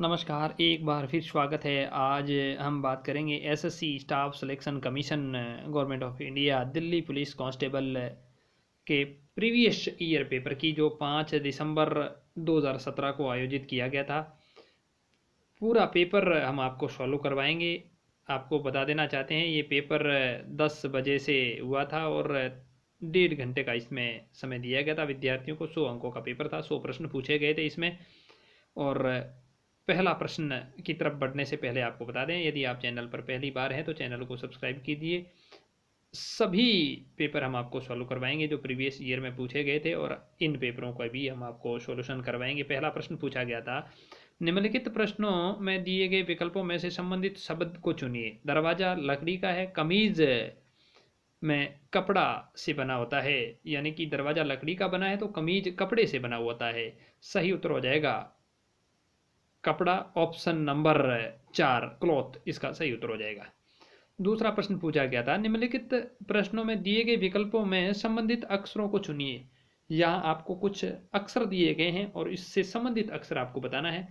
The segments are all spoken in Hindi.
नमस्कार एक बार फिर स्वागत है आज हम बात करेंगे SSC staff selection commission government of India Delhi police constable के प्रीवियस ईयर पेपर की जो पाँच दिसंबर 2017 को आयोजित किया गया था पूरा पेपर हम आपको सॉल्व करवाएंगे आपको बता देना चाहते हैं ये पेपर 10 बजे से हुआ था और डेढ़ घंटे का इसमें समय दिया गया था विद्यार्थियों को सौ अंकों का पेपर था सौ प्रश्न पूछे गए थे इसमें और पहला प्रश्न की तरफ बढ़ने से पहले आपको बता दें यदि आप चैनल पर पहली बार हैं तो चैनल को सब्सक्राइब कीजिए सभी पेपर हम आपको सॉल्व करवाएंगे जो प्रीवियस ईयर में पूछे गए थे और इन पेपरों का भी हम आपको सॉल्यूशन करवाएंगे पहला प्रश्न पूछा गया था निम्नलिखित प्रश्नों में दिए गए विकल्पों में से संबंधित शब्द को चुनिए दरवाज़ा लकड़ी का है कमीज में कपड़ा से बना होता है यानी कि दरवाज़ा लकड़ी का बना है तो कमीज कपड़े से बना होता है सही उत्तर हो जाएगा कपड़ा ऑप्शन नंबर चार क्लॉथ इसका सही उत्तर हो जाएगा दूसरा प्रश्न पूछा गया था निम्नलिखित प्रश्नों में दिए गए विकल्पों में संबंधित अक्षरों को चुनिए यहाँ आपको कुछ अक्षर दिए गए हैं और इससे संबंधित अक्षर आपको बताना है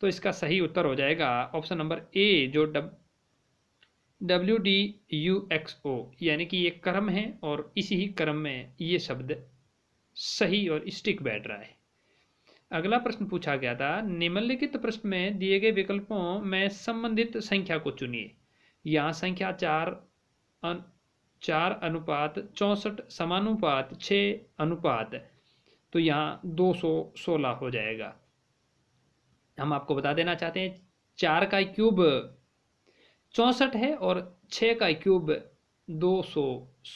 तो इसका सही उत्तर हो जाएगा ऑप्शन नंबर ए जो डब W D U X O यानी कि ये क्रम है और इसी ही क्रम में ये शब्द सही और स्टिक बैठ रहा है अगला प्रश्न पूछा गया था निम्नलिखित प्रश्न में दिए गए विकल्पों में संबंधित संख्या को चुनिए यहाँ संख्या चार अन, चार अनुपात चौंसठ समानुपात छ अनुपात तो यहाँ दो सौ सोलह हो जाएगा हम आपको बता देना चाहते हैं चार का क्यूब चौंसठ है और छ का क्यूब दो सौ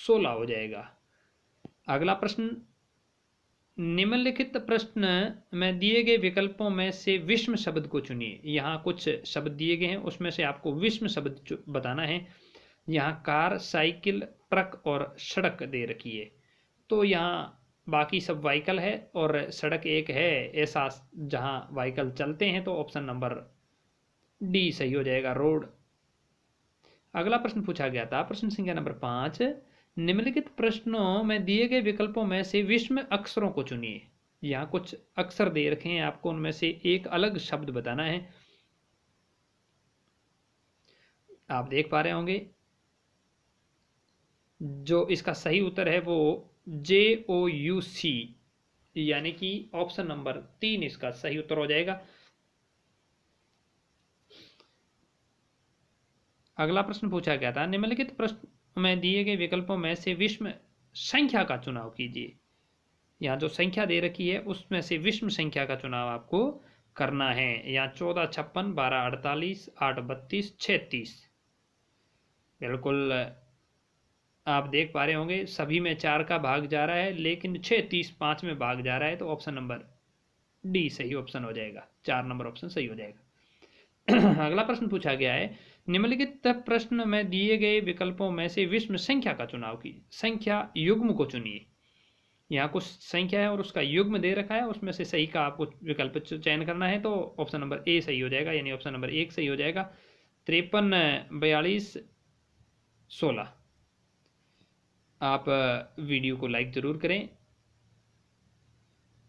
सोलह हो जाएगा अगला प्रश्न निम्नलिखित प्रश्न में दिए गए विकल्पों में से विश्व शब्द को चुनिए यहाँ कुछ शब्द दिए गए हैं उसमें से आपको विश्व शब्द बताना है यहाँ कार साइकिल ट्रक और सड़क दे रखी है तो यहाँ बाकी सब वाइकल है और सड़क एक है ऐसा जहाँ वाइकल चलते हैं तो ऑप्शन नंबर डी सही हो जाएगा रोड अगला प्रश्न पूछा गया था प्रश्न संख्या नंबर पाँच निम्नलिखित प्रश्नों में दिए गए विकल्पों में से विश्व अक्षरों को चुनिए यहाँ कुछ अक्षर दे रखे हैं आपको उनमें से एक अलग शब्द बताना है आप देख पा रहे होंगे जो इसका सही उत्तर है वो जे ओ यू सी यानी कि ऑप्शन नंबर तीन इसका सही उत्तर हो जाएगा अगला प्रश्न पूछा गया था निम्नलिखित प्रश्न हमें दिए गए विकल्पों में से विषम संख्या का चुनाव कीजिए यहाँ जो संख्या दे रखी है उसमें से विषम संख्या का चुनाव आपको करना है यहाँ चौदह छप्पन बारह अड़तालीस आठ बत्तीस छत्तीस बिल्कुल आप देख पा रहे होंगे सभी में चार का भाग जा रहा है लेकिन छः तीस पाँच में भाग जा रहा है तो ऑप्शन नंबर डी सही ऑप्शन हो जाएगा चार नंबर ऑप्शन सही हो जाएगा अगला प्रश्न पूछा गया है निम्नलिखित प्रश्न में दिए गए विकल्पों में से विषम संख्या का चुनाव की संख्या युग्म को चुनिए यहाँ कुछ संख्या है और उसका युग्म दे रखा है उसमें से सही का आपको विकल्प चयन करना है तो ऑप्शन नंबर ए सही हो जाएगा यानी ऑप्शन नंबर एक सही हो जाएगा तिरपन बयालीस सोलह आप वीडियो को लाइक ज़रूर करें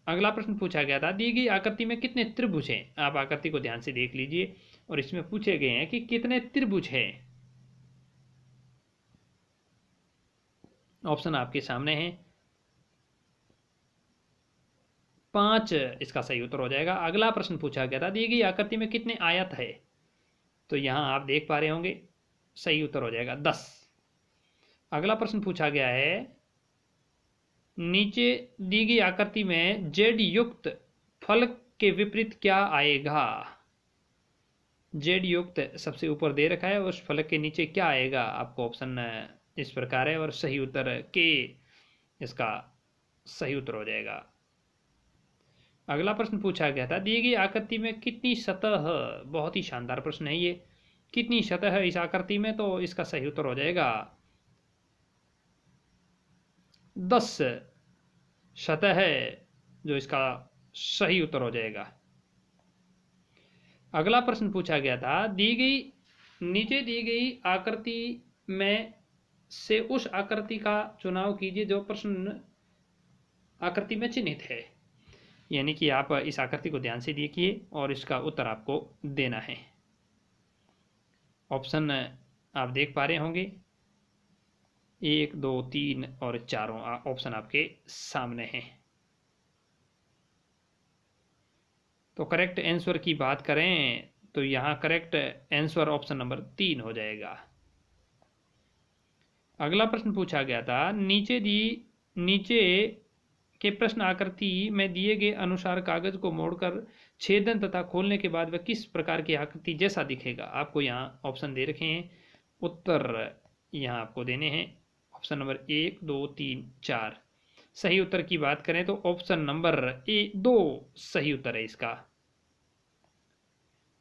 अगला प्रश्न पूछा गया था दी गई आकृति में कितने त्रिभुज हैं आप आकृति को ध्यान से देख लीजिए और इसमें पूछे गए हैं कि कितने त्रिभुज हैं ऑप्शन आपके सामने हैं पांच इसका सही उत्तर हो जाएगा अगला प्रश्न पूछा गया था दी गई आकृति में कितने आयत है तो यहां आप देख पा रहे होंगे सही उत्तर हो जाएगा दस अगला प्रश्न पूछा गया है नीचे दी गई आकृति में जेड युक्त फल के विपरीत क्या आएगा जेड युक्त सबसे ऊपर दे रखा है उस फलक के नीचे क्या आएगा आपको ऑप्शन इस प्रकार है और सही उत्तर के इसका सही उत्तर हो जाएगा अगला प्रश्न पूछा गया था दी गई आकृति में कितनी सतह बहुत ही शानदार प्रश्न है ये कितनी सतह है इस आकृति में तो इसका सही उत्तर हो जाएगा दस सतह है जो इसका सही उत्तर हो जाएगा अगला प्रश्न पूछा गया था दी गई नीचे दी गई आकृति में से उस आकृति का चुनाव कीजिए जो प्रश्न आकृति में चिन्हित है यानी कि आप इस आकृति को ध्यान से देखिए और इसका उत्तर आपको देना है ऑप्शन आप देख पा रहे होंगे एक दो तीन और चारों ऑप्शन आपके सामने हैं तो करेक्ट आंसर की बात करें तो यहाँ करेक्ट आंसर ऑप्शन नंबर तीन हो जाएगा अगला प्रश्न पूछा गया था नीचे दी नीचे के प्रश्न आकृति में दिए गए अनुसार कागज को मोड़कर छेदन तथा खोलने के बाद वह किस प्रकार की आकृति जैसा दिखेगा आपको यहाँ ऑप्शन दे रखे हैं उत्तर यहाँ आपको देने हैं ऑप्शन नंबर एक दो तीन चार सही उत्तर की बात करें तो ऑप्शन नंबर ए दो सही उत्तर है इसका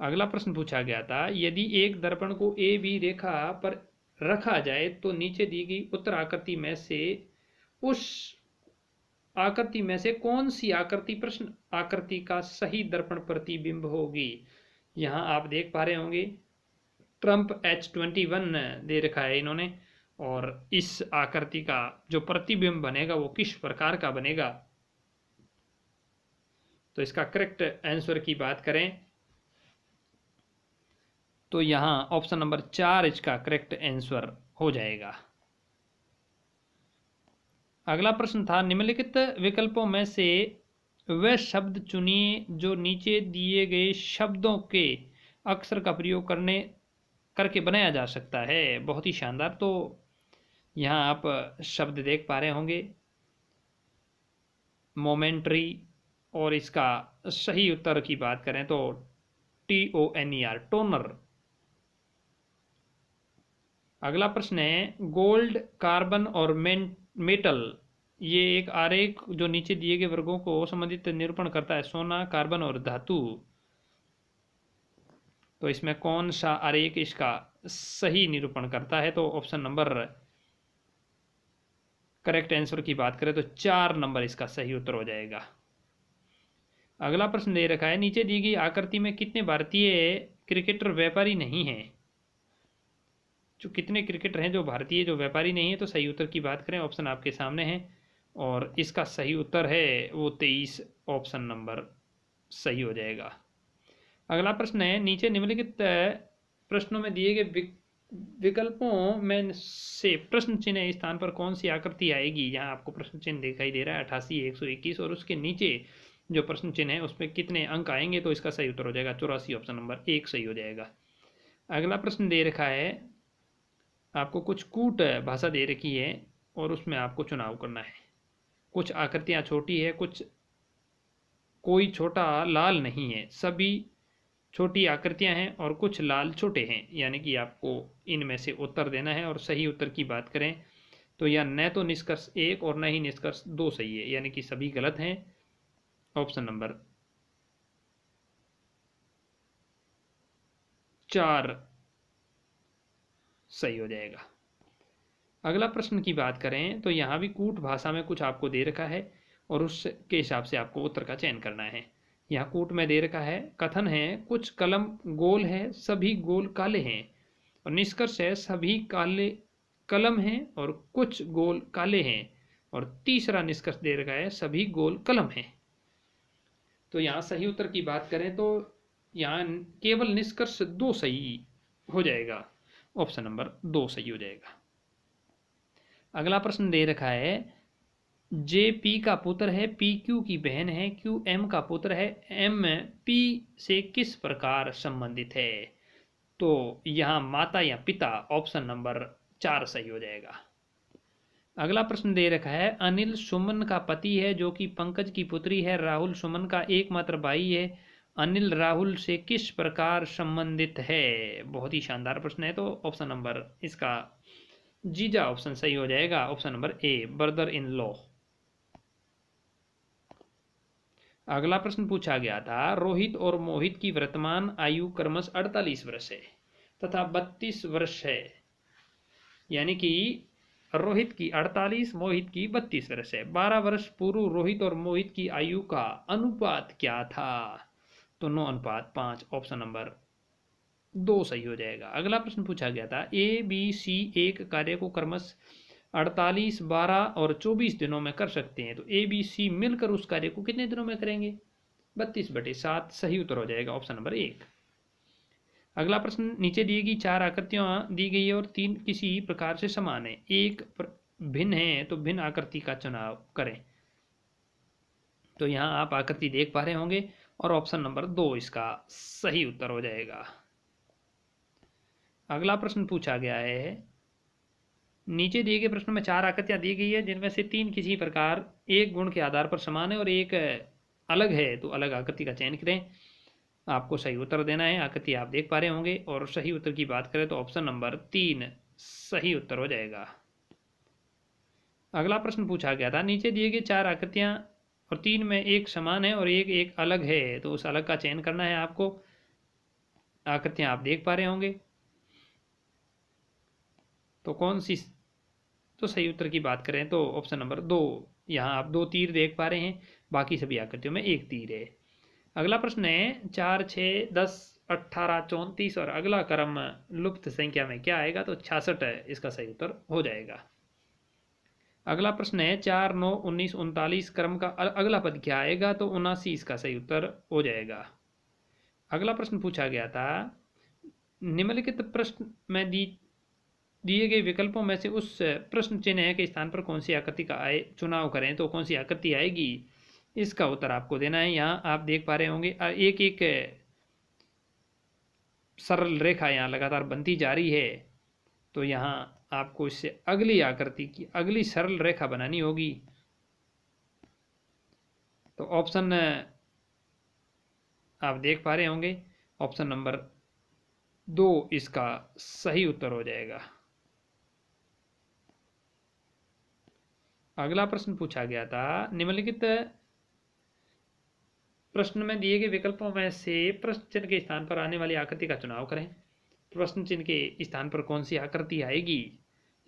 अगला प्रश्न पूछा गया था यदि एक दर्पण को ए बी रेखा पर रखा जाए तो नीचे दी गई उत्तर आकृति में से उस आकृति में से कौन सी आकृति प्रश्न आकृति का सही दर्पण प्रतिबिंब होगी यहां आप देख पा रहे होंगे ट्रंप एच ट्वेंटी वन दे रखा है इन्होंने और इस आकृति का जो प्रतिबिंब बनेगा वो किस प्रकार का बनेगा तो इसका करेक्ट आंसर की बात करें तो यहां ऑप्शन नंबर चार इसका करेक्ट आंसर हो जाएगा अगला प्रश्न था निम्नलिखित विकल्पों में से वह शब्द चुनिए जो नीचे दिए गए शब्दों के अक्षर का प्रयोग करने करके बनाया जा सकता है बहुत ही शानदार तो यहाँ आप शब्द देख पा रहे होंगे मोमेंट्री और इसका सही उत्तर की बात करें तो T O N E R toner अगला प्रश्न है गोल्ड कार्बन और मेटल ये एक आरेख जो नीचे दिए गए वर्गों को संबंधित निरूपण करता है सोना कार्बन और धातु तो इसमें कौन सा आरेख इसका सही निरूपण करता है तो ऑप्शन नंबर करेक्ट आंसर की बात करें तो चार नंबर इसका सही उत्तर हो जाएगा अगला प्रश्न दे रखा है नीचे दी गई आकृति में कितने भारतीय क्रिकेटर व्यापारी नहीं हैं जो कितने क्रिकेटर हैं जो भारतीय जो व्यापारी नहीं है तो सही उत्तर की बात करें ऑप्शन आपके सामने हैं और इसका सही उत्तर है वो तेईस ऑप्शन नंबर सही हो जाएगा अगला प्रश्न है नीचे निम्नलिखित प्रश्नों में दिए गए विकल्पों में से प्रश्न चिन्ह स्थान पर कौन सी आकृति आएगी यहाँ आपको प्रश्न चिन्ह दिखाई दे रहा है अठासी एक सौ इक्कीस और उसके नीचे जो प्रश्न चिन्ह है उसमें कितने अंक आएंगे तो इसका सही उत्तर हो जाएगा चौरासी ऑप्शन नंबर एक सही हो जाएगा अगला प्रश्न दे रखा है आपको कुछ कूट भाषा दे रखी है और उसमें आपको चुनाव करना है कुछ आकृतियाँ छोटी है कुछ कोई छोटा लाल नहीं है सभी छोटी आकृतियां हैं और कुछ लाल छोटे हैं यानी कि आपको इनमें से उत्तर देना है और सही उत्तर की बात करें तो या न तो निष्कर्ष एक और न ही निष्कर्ष दो सही है यानी कि सभी गलत हैं ऑप्शन नंबर चार सही हो जाएगा अगला प्रश्न की बात करें तो यहाँ भी कूट भाषा में कुछ आपको दे रखा है और उसके हिसाब से आपको उत्तर का चयन करना है यहाँ याकूट में दे रखा है कथन है कुछ कलम गोल है सभी गोल काले हैं और निष्कर्ष है सभी काले कलम हैं और कुछ गोल काले हैं और तीसरा निष्कर्ष दे रखा है सभी गोल कलम हैं तो यहाँ सही उत्तर की बात करें तो यहाँ केवल निष्कर्ष दो सही हो जाएगा ऑप्शन नंबर दो सही हो जाएगा अगला प्रश्न दे रखा है जे पी का पुत्र है पी क्यू की बहन है क्यू एम का पुत्र है एम पी से किस प्रकार संबंधित है तो यहाँ माता या पिता ऑप्शन नंबर चार सही हो जाएगा अगला प्रश्न दे रखा है अनिल सुमन का पति है जो कि पंकज की पुत्री है राहुल सुमन का एकमात्र भाई है अनिल राहुल से किस प्रकार संबंधित है बहुत ही शानदार प्रश्न है तो ऑप्शन नंबर इसका जीजा ऑप्शन सही हो जाएगा option number A brother in law अगला प्रश्न पूछा गया था रोहित और मोहित की वर्तमान आयु क्रमश अड़तालीस वर्ष है तथा बत्तीस वर्ष है यानी कि रोहित की 48 मोहित की 32 वर्ष है 12 वर्ष पूर्व रोहित और मोहित की आयु का अनुपात क्या था तो नौ अनुपात पांच ऑप्शन नंबर दो सही हो जाएगा अगला प्रश्न पूछा गया था ए बी सी एक कार्य को क्रमश अड़तालीस बारह और चौबीस दिनों में कर सकते हैं तो ए बी सी मिलकर उस कार्य को कितने दिनों में करेंगे बत्तीस बटे सात सही उत्तर हो जाएगा ऑप्शन नंबर एक अगला प्रश्न नीचे दी गई चार आकृतियां दी गई है और तीन किसी प्रकार से समान है एक भिन्न है तो भिन्न आकृति का चुनाव करें तो यहाँ आप आकृति देख पा रहे होंगे और ऑप्शन नंबर दो इसका सही उत्तर हो जाएगा अगला प्रश्न पूछा गया है नीचे दिए गए प्रश्न में चार आकृतियाँ दी गई है जिनमें से तीन किसी प्रकार एक गुण के आधार पर समान है और एक अलग है तो अलग आकृति का चयन करें आपको सही उत्तर देना है आकृति आप देख पा रहे होंगे और सही उत्तर की बात करें तो ऑप्शन नंबर तीन सही उत्तर हो जाएगा अगला प्रश्न पूछा गया था नीचे दिए गए चार आकृतियाँ और तीन में एक समान है और एक एक अलग है तो उस अलग का चयन करना है आपको आकृतियाँ आप देख पा रहे होंगे तो कौन सी तो सही उत्तर की बात करें तो ऑप्शन नंबर दो यहाँ आप दो तीर देख पा रहे हैं बाकी सभी आकृतियों में एक तीर है अगला प्रश्न है चार छः दस अट्ठारह चौंतीस और अगला क्रम लुप्त संख्या में क्या आएगा तो छियासठ इसका सही उत्तर हो जाएगा अगला प्रश्न है चार नौ उन्नीस उनतालीस क्रम का अगला पद क्या आएगा तो उनासी इसका सही उत्तर हो जाएगा अगला प्रश्न पूछा गया था निम्नलिखित प्रश्न में दी दिए गए विकल्पों में से उस प्रश्न चिन्ह के स्थान पर कौन सी आकृति का आए चुनाव करें तो कौन सी आकृति आएगी इसका उत्तर आपको देना है यहाँ आप देख पा रहे होंगे एक एक सरल रेखा यहाँ लगातार बनती जा रही है तो यहाँ आपको इससे अगली आकृति की अगली सरल रेखा बनानी होगी तो ऑप्शन आप देख पा रहे होंगे ऑप्शन नंबर दो इसका सही उत्तर हो जाएगा अगला प्रश्न पूछा गया था निम्नलिखित प्रश्न में दिए गए विकल्पों में से प्रश्न चिन्ह के स्थान पर आने वाली आकृति का चुनाव करें प्रश्न चिन्ह के स्थान पर कौन सी आकृति आएगी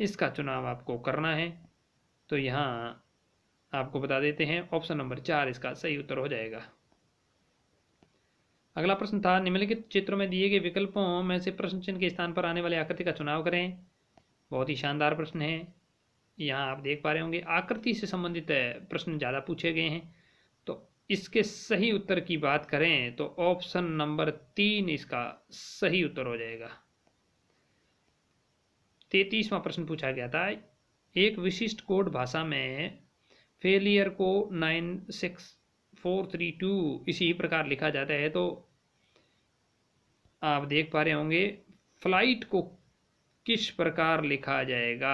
इसका चुनाव आपको करना है तो यहाँ आपको बता देते हैं ऑप्शन नंबर चार इसका सही उत्तर हो जाएगा अगला प्रश्न था निम्नलिखित चित्रों में दिए गए विकल्पों में से प्रश्न चिन्ह के स्थान पर आने वाली आकृति का चुनाव करें बहुत ही शानदार प्रश्न है यहाँ आप देख पा रहे होंगे आकृति से संबंधित प्रश्न ज़्यादा पूछे गए हैं तो इसके सही उत्तर की बात करें तो ऑप्शन नंबर तीन इसका सही उत्तर हो जाएगा तैतीसवा प्रश्न पूछा गया था एक विशिष्ट कोड भाषा में फेलियर को nine six four three two इसी प्रकार लिखा जाता है तो आप देख पा रहे होंगे फ्लाइट को किस प्रकार लिखा जाएगा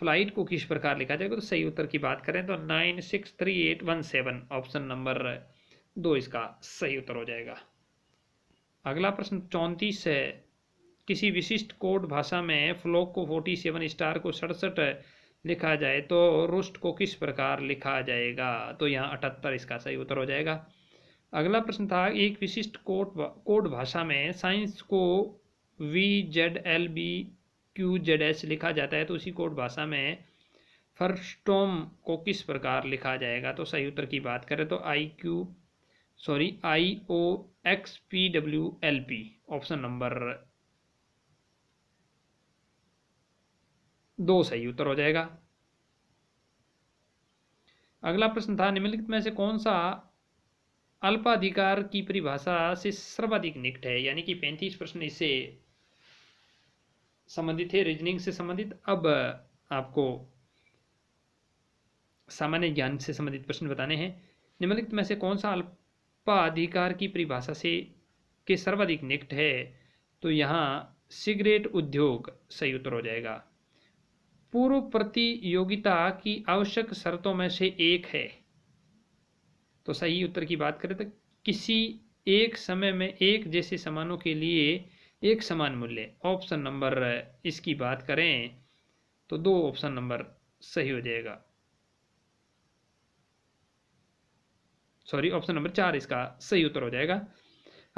फ्लाइट को किस प्रकार लिखा जाएगा तो सही उत्तर की बात करें तो nine six three eight one seven option number दो इसका सही उत्तर हो जाएगा अगला प्रश्न चौंतीस है किसी विशिष्ट कोड भाषा में फ्लोक को फोर्टी सेवन स्टार को सड़सठ लिखा जाए तो रुष्ट को किस प्रकार लिखा जाएगा तो यहाँ अठहत्तर इसका सही उत्तर हो जाएगा अगला प्रश्न था एक विशिष्ट कोड कोड भाषा में साइंस को V Z L B Q Z S लिखा जाता है तो उसी कोड भाषा में फर्स्टोम को किस प्रकार लिखा जाएगा तो सही उत्तर की बात करें तो I Q sorry I O X P W L P option number दो सही उत्तर हो जाएगा अगला प्रश्न था निम्नलिखित में से कौन सा अल्पाधिकार की परिभाषा से सर्वाधिक निकट है यानी कि पैंतीस प्रश्न इसे संबंधित है रीजनिंग से संबंधित अब आपको सामान्य ज्ञान से संबंधित प्रश्न बताने हैं निम्नलिखित में से कौन सा अल्पाधिकार की परिभाषा से के सर्वाधिक निकट है तो यहाँ सिगरेट उद्योग सही उत्तर हो जाएगा पूर्व प्रतियोगिता की आवश्यक शर्तों में से एक है तो सही उत्तर की बात करें तो किसी एक समय में एक जैसे सामानों के लिए एक समान मूल्य ऑप्शन नंबर इसकी बात करें तो दो ऑप्शन नंबर सही हो जाएगा सॉरी ऑप्शन नंबर चार इसका सही उत्तर हो जाएगा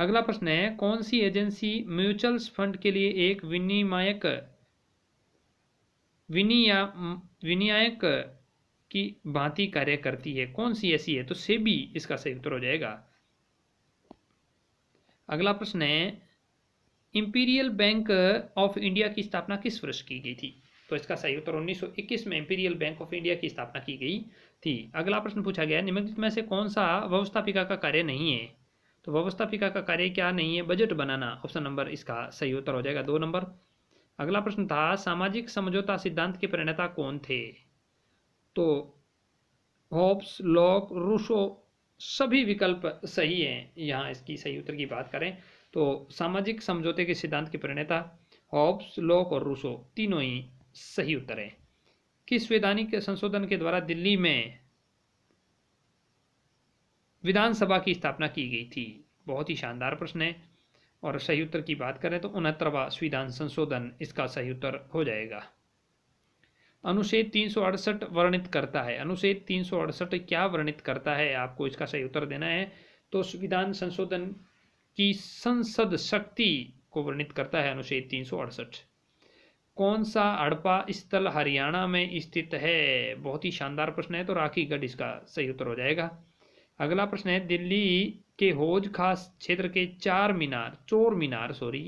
अगला प्रश्न है कौन सी एजेंसी म्यूचुअल फंड के लिए एक विनिमायक विनिया विनियायक की भांति कार्य करती है कौन सी ऐसी है तो सेबी इसका सही उत्तर हो जाएगा अगला प्रश्न है इंपीरियल बैंक ऑफ इंडिया की स्थापना किस वर्ष की गई थी तो इसका सही उत्तर 1921 में इंपीरियल बैंक ऑफ इंडिया की स्थापना की गई थी अगला प्रश्न पूछा गया निम्नलिखित में से कौन सा व्यवस्थापिका का कार्य नहीं है तो व्यवस्थापिका का कार्य क्या नहीं है बजट बनाना ऑप्शन नंबर इसका सही उत्तर हो जाएगा दो नंबर अगला प्रश्न था सामाजिक समझौता सिद्धांत के प्रणेता कौन थे तो होप्स लॉक रूसो सभी विकल्प सही हैं यहाँ इसकी सही उत्तर की बात करें तो सामाजिक समझौते के सिद्धांत के प्रणेता हॉब्स लॉक और रूसो तीनों ही सही उत्तर हैं किस वैधानिक संशोधन के द्वारा दिल्ली में विधानसभा की स्थापना की गई थी बहुत ही शानदार प्रश्न है और सही उत्तर की बात करें तो उनहत्तरवा संविधान संशोधन इसका सही उत्तर हो जाएगा अनुच्छेद तीन वर्णित करता है अनुच्छेद तीन क्या वर्णित करता है आपको इसका सही उत्तर देना है तो संविधान संशोधन की संसद शक्ति को वर्णित करता है अनुच्छेद तीन कौन सा अड़पा स्थल हरियाणा में स्थित है बहुत ही शानदार प्रश्न है तो राखीगढ़ इसका सही उत्तर हो जाएगा अगला प्रश्न है दिल्ली के होज खास क्षेत्र के चार मीनार चोर मीनार सॉरी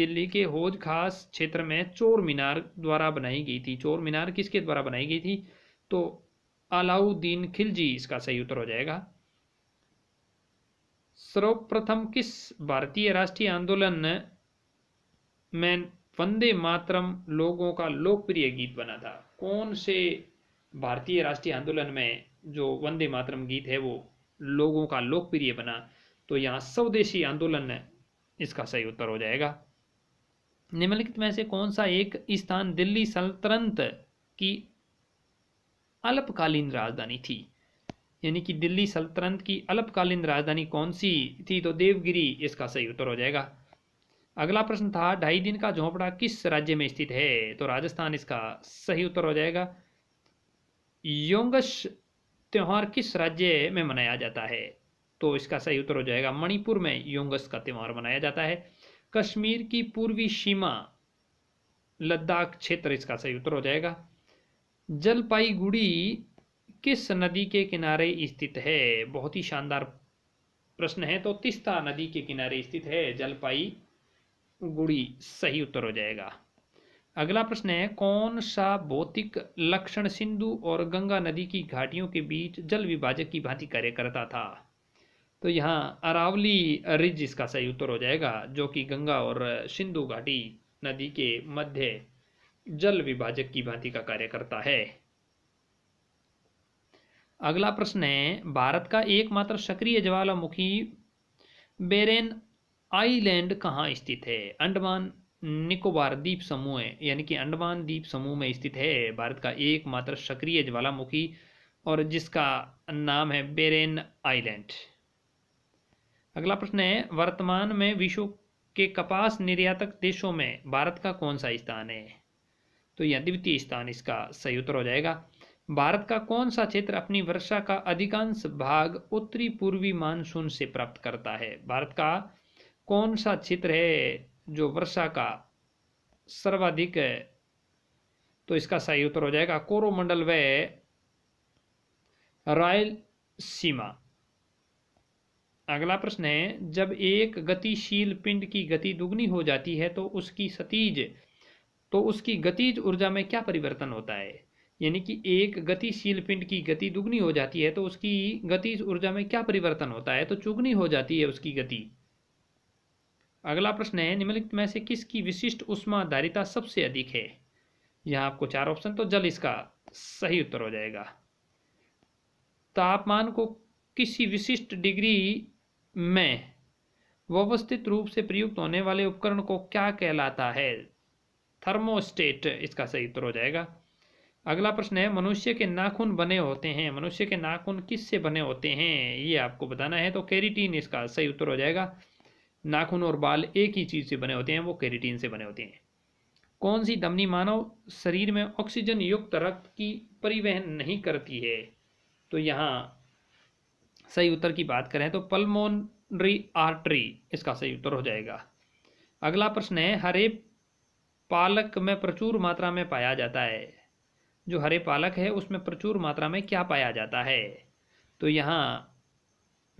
दिल्ली के होज खास क्षेत्र में चोर मीनार द्वारा बनाई गई थी चोर मीनार किसके द्वारा बनाई गई थी तो अलाउद्दीन खिलजी इसका सही उत्तर हो जाएगा सर्वप्रथम किस भारतीय राष्ट्रीय आंदोलन में वंदे मातरम लोगों का लोकप्रिय गीत बना था कौन से भारतीय राष्ट्रीय आंदोलन में जो वंदे मातरम गीत है वो लोगों का लोकप्रिय बना तो यहाँ स्वदेशी आंदोलन इसका सही उत्तर हो जाएगा निम्नलिखित में से कौन सा एक स्थान दिल्ली सल्तनत की अल्पकालीन राजधानी थी यानी कि दिल्ली सल्तनत की अल्पकालीन राजधानी कौन सी थी तो देवगिरी इसका सही उत्तर हो जाएगा अगला प्रश्न था ढाई दिन का झोंपड़ा किस राज्य में स्थित है तो राजस्थान इसका सही उत्तर हो जाएगा योंगश त्यौहार किस राज्य में मनाया जाता है तो इसका सही उत्तर हो जाएगा मणिपुर में योंगस का त्यौहार मनाया जाता है कश्मीर की पूर्वी सीमा लद्दाख क्षेत्र इसका सही उत्तर हो जाएगा जलपाईगुड़ी किस नदी के किनारे स्थित है बहुत ही शानदार प्रश्न है तो तिस्ता नदी के किनारे स्थित है जलपाई गुड़ी सही उत्तर हो जाएगा अगला प्रश्न है कौन सा भौतिक लक्षण सिंधु और गंगा नदी की घाटियों के बीच जल विभाजक की भांति कार्य करता था तो यहाँ अरावली रिज इसका सही उत्तर हो जाएगा जो कि गंगा और सिंधु घाटी नदी के मध्य जल विभाजक की भांति का कार्य करता है अगला प्रश्न है भारत का एकमात्र सक्रिय ज्वालामुखी बेरेन आइलैंड कहाँ स्थित है अंडमान निकोबार द्वीप समूह यानी कि अंडमान द्वीप समूह में स्थित है भारत का एकमात्र सक्रिय ज्वालामुखी और जिसका नाम है बेरेन आइलैंड अगला प्रश्न है वर्तमान में विश्व के कपास निर्यातक देशों में भारत का कौन सा स्थान है तो यह द्वितीय स्थान इसका सही उत्तर हो जाएगा भारत का कौन सा क्षेत्र अपनी वर्षा का अधिकांश भाग उत्तरी पूर्वी मानसून से प्राप्त करता है भारत का कौन सा क्षेत्र है जो वर्षा का सर्वाधिक है तो इसका सही उत्तर हो जाएगा कोरोमंडल व रॉयल सीमा अगला प्रश्न है जब एक गतिशील पिंड की गति दुगनी हो जाती है तो उसकी सतीज तो उसकी गतिज ऊर्जा में क्या परिवर्तन होता है यानी कि एक गतिशील पिंड की गति दुगनी हो जाती है तो उसकी गति ऊर्जा में क्या परिवर्तन होता है तो चुगनी हो जाती है उसकी गति अगला प्रश्न है निम्नलिखित में से किसकी विशिष्ट उष्मा धारिता सबसे अधिक है यहाँ आपको चार ऑप्शन तो जल इसका सही उत्तर हो जाएगा तापमान को किसी विशिष्ट डिग्री में व्यवस्थित रूप से प्रयुक्त होने वाले उपकरण को क्या कहलाता है थर्मोस्टेट इसका सही उत्तर हो जाएगा अगला प्रश्न है मनुष्य के नाखून बने होते हैं मनुष्य के नाखून किस से बने होते हैं ये आपको बताना है तो कैरिटीन इसका सही उत्तर हो जाएगा नाखून और बाल एक ही चीज़ से बने होते हैं वो कैरिटीन से बने होते हैं कौन सी दमनी मानव शरीर में ऑक्सीजन युक्त रक्त की परिवहन नहीं करती है तो यहाँ सही उत्तर की बात करें तो पल्मोनरी आर्टरी इसका सही उत्तर हो जाएगा अगला प्रश्न है हरे पालक में प्रचुर मात्रा में पाया जाता है जो हरे पालक है उसमें प्रचुर मात्रा में क्या पाया जाता है तो यहाँ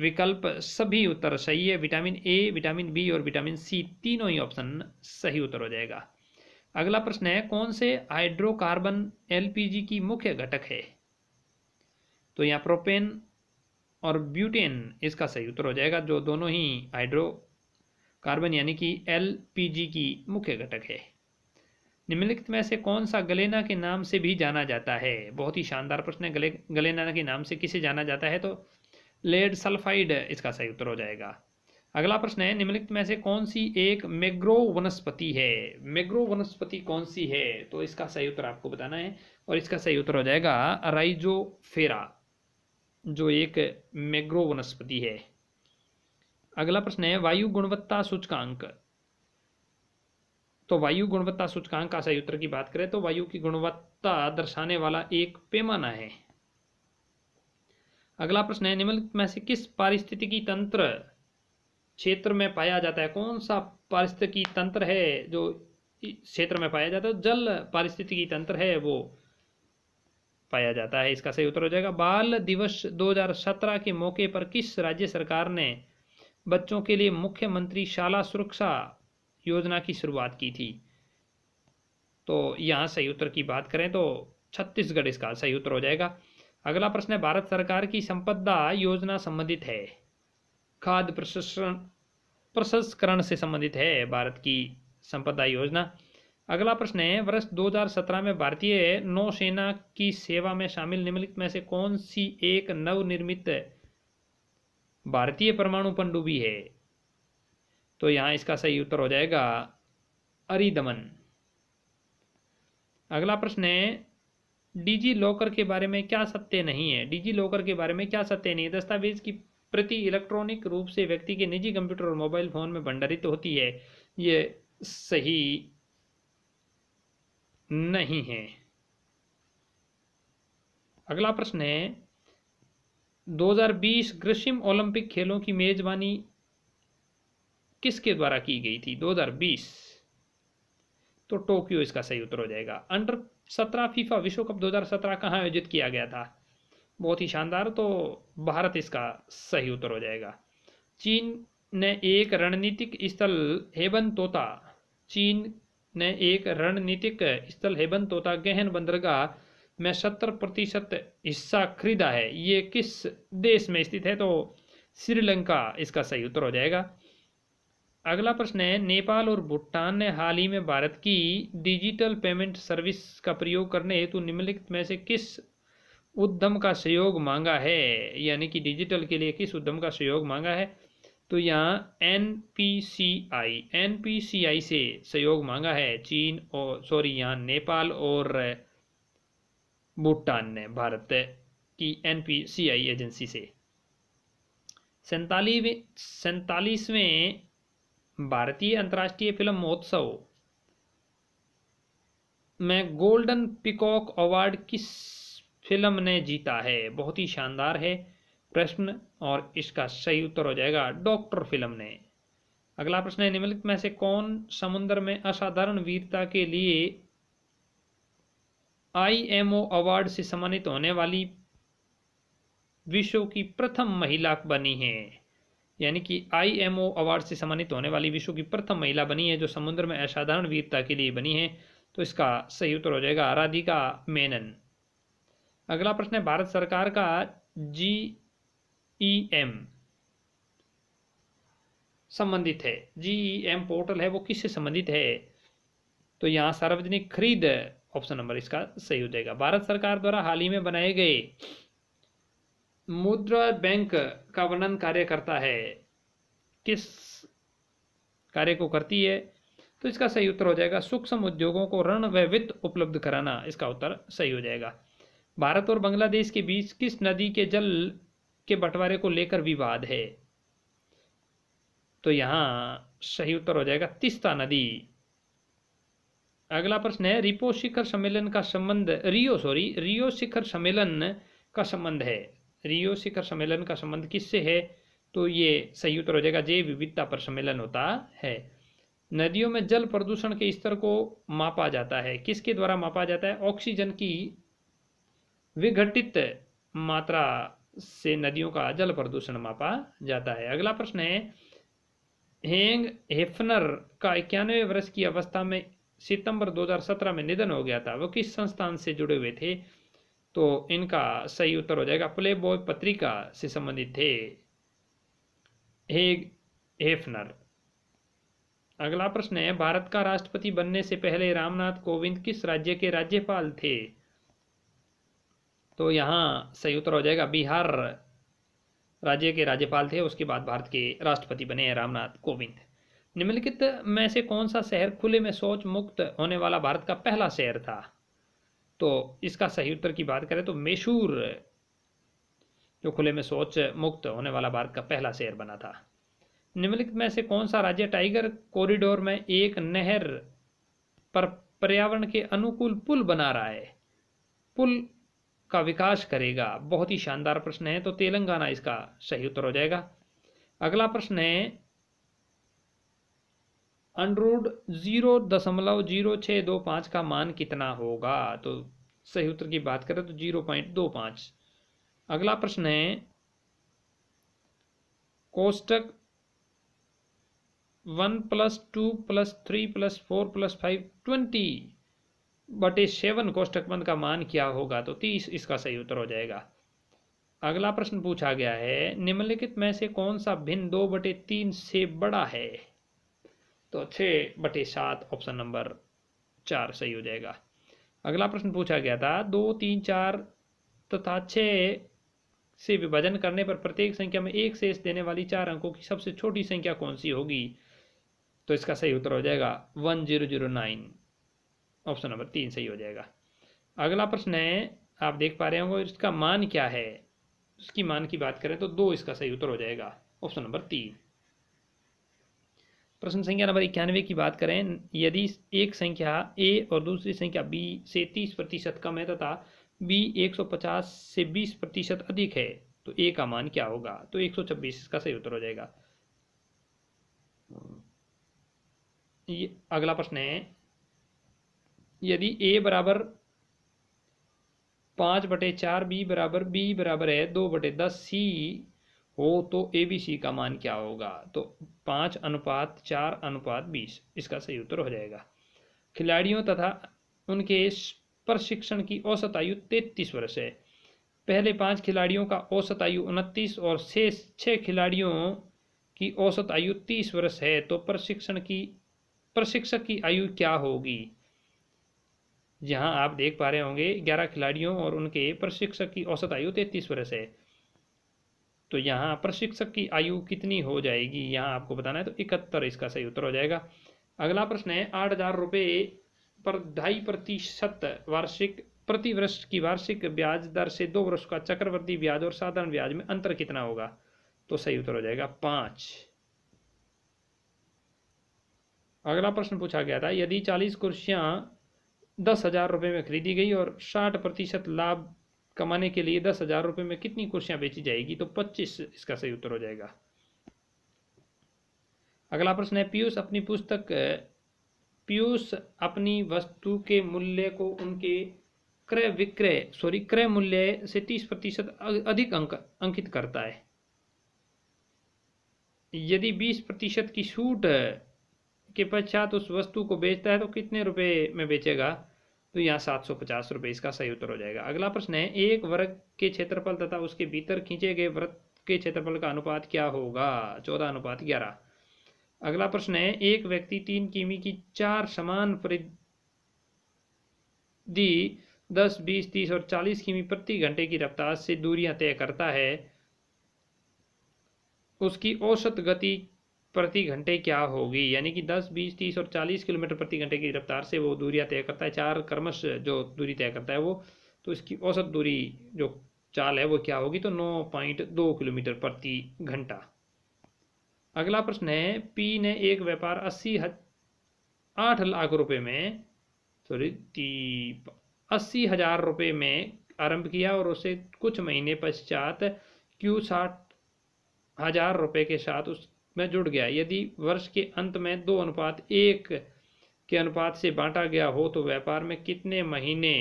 विकल्प सभी उत्तर सही है विटामिन ए विटामिन बी और विटामिन सी तीनों ही ऑप्शन सही उत्तर हो जाएगा अगला प्रश्न है कौन से हाइड्रोकार्बन एलपीजी की मुख्य घटक है तो यहाँ प्रोपेन और ब्यूटेन इसका सही उत्तर हो जाएगा जो दोनों ही हाइड्रो कार्बन यानी कि एलपीजी की मुख्य घटक है निम्नलिखित में से कौन सा गलेना के नाम से भी जाना जाता है बहुत ही शानदार प्रश्न है गले गलेना के नाम से किसे जाना जाता है तो लेड सल्फाइड इसका सही उत्तर हो जाएगा अगला प्रश्न है निम्नलिखित में से कौन सी एक मेग्रो वनस्पति है मेग्रो वनस्पति कौन सी है तो इसका सही उत्तर आपको बताना है और इसका सही उत्तर हो जाएगा राइजोफेरा जो एक मेग्रो वनस्पति है अगला प्रश्न है वायु गुणवत्ता सूचकांक तो वायु गुणवत्ता सूचकांक का उत्तर की बात करें तो वायु की गुणवत्ता दर्शाने वाला एक पैमाना है अगला प्रश्न है निम्नलिखित में से किस पारिस्थितिकी तंत्र क्षेत्र में पाया जाता है कौन सा पारिस्थितिकी तंत्र है जो क्षेत्र में पाया जाता है जल पारिस्थितिकी तंत्र है वो पाया जाता है इसका सही उत्तर हो जाएगा बाल दिवस 2017 के मौके पर किस राज्य सरकार ने बच्चों के लिए मुख्यमंत्री शाला सुरक्षा योजना की शुरुआत की थी तो यहाँ सही उत्तर की बात करें तो छत्तीसगढ़ इसका सही उत्तर हो जाएगा अगला प्रश्न है भारत सरकार की संपदा योजना संबंधित है खाद्य प्रशिक्षण प्रसंस्करण से संबंधित है भारत की संपदा योजना अगला प्रश्न है वर्ष 2017 में भारतीय नौसेना की सेवा में शामिल निम्नलिखित में से कौन सी एक नवनिर्मित भारतीय परमाणु पनडुब्बी है तो यहाँ इसका सही उत्तर हो जाएगा अरिदमन अगला प्रश्न है डिजी लॉकर के बारे में क्या सत्य नहीं है डिजी लॉकर के बारे में क्या सत्य नहीं है दस्तावेज की प्रति इलेक्ट्रॉनिक रूप से व्यक्ति के निजी कंप्यूटर और मोबाइल फोन में भंडारित होती है ये सही नहीं है अगला प्रश्न है 2020 ग्रीष्म ओलंपिक खेलों की मेजबानी किसके द्वारा की गई थी 2020 तो टोक्यो इसका सही उत्तर हो जाएगा अंडर 17 फीफा विश्व कप 2017 कहाँ आयोजित किया गया था बहुत ही शानदार तो भारत इसका सही उत्तर हो जाएगा चीन ने एक रणनीतिक स्थल हेबन तोता चीन ने एक रणनीतिक स्थल हेबन तोता गहन बंदरगाह में सत्तर प्रतिशत हिस्सा खरीदा है ये किस देश में स्थित है तो श्रीलंका इसका सही उत्तर हो जाएगा अगला प्रश्न है नेपाल और भूटान ने हाल ही में भारत की डिजिटल पेमेंट सर्विस का प्रयोग करने हेतु निम्नलिखित में से किस उद्यम का सहयोग मांगा है यानी कि डिजिटल के लिए किस उद्यम का सहयोग मांगा है तो यहाँ N P C I N P C I से सहयोग मांगा है चीन और सॉरी यहाँ नेपाल और भूटान ने भारत की N P C I agency से सैतालीसवें सैतालीसवें भारतीय अंतर्राष्ट्रीय फिल्म महोत्सव में गोल्डन पिकॉक अवार्ड किस फिल्म ने जीता है बहुत ही शानदार है प्रश्न और इसका सही उत्तर हो जाएगा डॉक्टर फिल्म ने अगला प्रश्न है निम्नलिखित में से कौन समुद्र में असाधारण वीरता के लिए आईएमओ अवार्ड से सम्मानित होने वाली विश्व की प्रथम महिला बनी है यानी कि आईएमओ अवार्ड से सम्मानित होने वाली विश्व की प्रथम महिला बनी है जो समुद्र में असाधारण वीरता के लिए बनी है तो इसका सही उत्तर हो जाएगा आराधिका मेनन अगला प्रश्न है भारत सरकार का जी ई एम संबंधित है जी ई एम पोर्टल है वो किससे संबंधित है तो यहाँ सार्वजनिक खरीद ऑप्शन नंबर इसका सही हो जाएगा भारत सरकार द्वारा हाल ही में बनाए गए मुद्रा बैंक का वर्णन कार्य करता है किस कार्य को करती है तो इसका सही उत्तर हो जाएगा सूक्ष्म उद्योगों को ऋण व वित्त उपलब्ध कराना इसका उत्तर सही हो जाएगा भारत और बांग्लादेश के बीच किस नदी के जल के बंटवारे को लेकर विवाद है तो यहाँ सही उत्तर हो जाएगा तिस्ता नदी अगला प्रश्न है रिपो शिखर सम्मेलन का संबंध रियो सॉरी रियो शिखर सम्मेलन का संबंध है रियो शिखर सम्मेलन का संबंध किससे है तो ये सही उत्तर हो जाएगा जैव विविधता पर सम्मेलन होता है नदियों में जल प्रदूषण के स्तर को मापा जाता है किसके द्वारा मापा जाता है ऑक्सीजन की विघटित मात्रा से नदियों का जल प्रदूषण मापा जाता है अगला प्रश्न है हेंग हेफनर का इक्यानवे वर्ष की अवस्था में सितंबर 2017 में निधन हो गया था वो किस संस्थान से जुड़े हुए थे तो इनका सही उत्तर हो जाएगा प्ले बॉय पत्रिका से संबंधित थे हेग हेफनर अगला प्रश्न है भारत का राष्ट्रपति बनने से पहले रामनाथ कोविंद किस राज्य के राज्यपाल थे तो यहाँ सही उत्तर हो जाएगा बिहार राज्य के राज्यपाल थे उसके बाद भारत के राष्ट्रपति बने रामनाथ कोविंद निम्नलिखित में से कौन सा शहर खुले में शौच मुक्त होने वाला भारत का पहला शहर था तो इसका सही उत्तर की बात करें तो मैशूर जो खुले में सोच मुक्त होने वाला भारत का पहला शहर बना था निम्नलिखित में से कौन सा राज्य टाइगर कॉरिडोर में एक नहर पर पर्यावरण के अनुकूल पुल बना रहा है पुल का विकास करेगा बहुत ही शानदार प्रश्न है तो तेलंगाना इसका सही उत्तर हो जाएगा अगला प्रश्न है अंडरूट जीरो दशमलव जीरो छः दो पाँच का मान कितना होगा तो सही उत्तर की बात करें तो जीरो पॉइंट दो पाँच अगला प्रश्न है कोष्टक one plus two plus three plus four plus five twenty बटे सेवन कोष्टक बंद का मान क्या होगा तो तीस इसका सही उत्तर हो जाएगा अगला प्रश्न पूछा गया है निम्नलिखित में से कौन सा भिन्न दो बटे तीन से बड़ा है तो छः बटे सात ऑप्शन नंबर चार सही हो जाएगा अगला प्रश्न पूछा गया था दो तीन चार तथा छः से विभाजन करने पर प्रत्येक संख्या में एक शेष देने वाली चार अंकों की सबसे छोटी संख्या कौन सी होगी तो इसका सही उत्तर हो जाएगा one zero zero nine option number तीन सही हो जाएगा अगला प्रश्न है आप देख पा रहे होंगे इसका मान क्या है उसकी मान की बात करें तो दो इसका सही उत्तर हो जाएगा ऑप्शन नंबर तीन प्रश्न संख्या नंबर इक्यानवे की बात करें यदि एक संख्या ए और दूसरी संख्या बी से तीस प्रतिशत कम है तथा बी एक सौ पचास से बीस प्रतिशत अधिक है तो ए का मान क्या होगा तो एक सौ छब्बीस इसका सही उत्तर हो जाएगा ये अगला प्रश्न है यदि ए बराबर पाँच बटे चार बी बराबर बी बराबर है दो बटे दस सी हो तो ए बी सी का मान क्या होगा तो पाँच अनुपात चार अनुपात बीस इसका सही उत्तर हो जाएगा खिलाड़ियों तथा उनके प्रशिक्षण की औसत आयु तैतीस वर्ष है पहले पांच खिलाड़ियों का औसत आयु उनतीस और शेष छः खिलाड़ियों की औसत आयु तीस वर्ष है तो प्रशिक्षण की प्रशिक्षक की आयु क्या होगी यहाँ आप देख पा रहे होंगे ग्यारह खिलाड़ियों और उनके प्रशिक्षक की औसत आयु तैंतीस वर्ष है तो यहाँ प्रशिक्षक की आयु कितनी हो जाएगी यहाँ आपको बताना है तो इकहत्तर इसका सही उत्तर हो जाएगा अगला प्रश्न है आठ हज़ार रुपये पर ढाई प्रतिशत वार्षिक प्रतिवर्ष की वार्षिक ब्याज दर से दो वर्ष का चक्रवर्ती ब्याज और साधारण ब्याज में अंतर कितना होगा तो सही उत्तर हो जाएगा पाँच अगला प्रश्न पूछा गया था यदि चालीस कुर्सियाँ दस हज़ार रुपये में खरीदी गई और साठ प्रतिशत लाभ कमाने के लिए दस हज़ार रुपये में कितनी कुर्सियां बेची जाएगी तो पच्चीस इसका सही उत्तर हो जाएगा अगला प्रश्न है पीयूष अपनी पुस्तक पीयूष अपनी वस्तु के मूल्य को उनके क्रय विक्रय सॉरी क्रय मूल्य से तीस प्रतिशत अधिक अंक अंकित करता है यदि बीस प्रतिशत की छूट के पश्चात उस वस्तु को बेचता है तो कितने रुपए में बेचेगा तो यहाँ सात सौ पचास रुपये इसका सही उत्तर हो जाएगा अगला प्रश्न है एक वर्ग के क्षेत्रफल तथा उसके भीतर खींचे गए व्रत के क्षेत्रफल का अनुपात क्या होगा चौदह अनुपात ग्यारह अगला प्रश्न है एक व्यक्ति तीन किमी की चार समान परिधि दस बीस तीस और चालीस किमी प्रति घंटे की रफ्तार से दूरियां तय करता है उसकी औसत गति प्रति घंटे क्या होगी यानी कि 10, 20, 30 और 40 किलोमीटर प्रति घंटे की रफ्तार से वो दूरियाँ तय करता है चार कर्मश जो दूरी तय करता है वो तो इसकी औसत दूरी जो चाल है वो क्या होगी तो 9.2 किलोमीटर प्रति घंटा अगला प्रश्न है पी ने एक व्यापार अस्सी आठ लाख रुपए में सॉरी अस्सी हजार रुपये में आरंभ किया और उसे कुछ महीने पश्चात क्यू साठ हजार रुपये के साथ उस में जुड़ गया यदि वर्ष के अंत में दो अनुपात एक के अनुपात से बांटा गया हो तो व्यापार में कितने महीने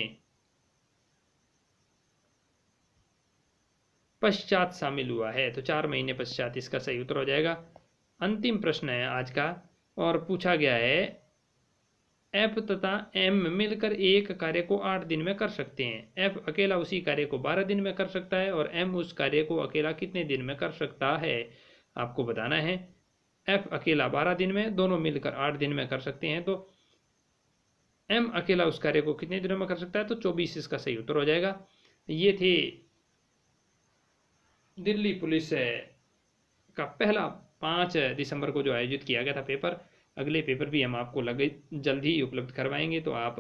पश्चात शामिल हुआ है तो चार महीने पश्चात इसका सही उत्तर हो जाएगा अंतिम प्रश्न है आज का और पूछा गया है एफ तथा एम मिलकर एक कार्य को आठ दिन में कर सकते हैं एफ अकेला उसी कार्य को बारह दिन में कर सकता है और एम उस कार्य को अकेला कितने दिन में कर सकता है आपको बताना है एफ अकेला बारह दिन में दोनों मिलकर आठ दिन में कर सकते हैं तो एम अकेला उस कार्य को कितने दिनों में कर सकता है तो चौबीस इसका सही उत्तर हो जाएगा ये थे दिल्ली पुलिस का पहला पाँच दिसंबर को जो आयोजित किया गया था पेपर अगले पेपर भी हम आपको लगे जल्द ही उपलब्ध करवाएंगे तो आप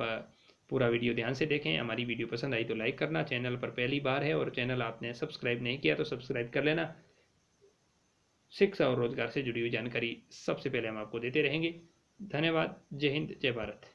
पूरा वीडियो ध्यान से देखें हमारी वीडियो पसंद आई तो लाइक करना चैनल पर पहली बार है और चैनल आपने सब्सक्राइब नहीं किया तो सब्सक्राइब कर लेना शिक्षा और रोजगार से जुड़ी हुई जानकारी सबसे पहले हम आपको देते रहेंगे धन्यवाद जय हिंद जय भारत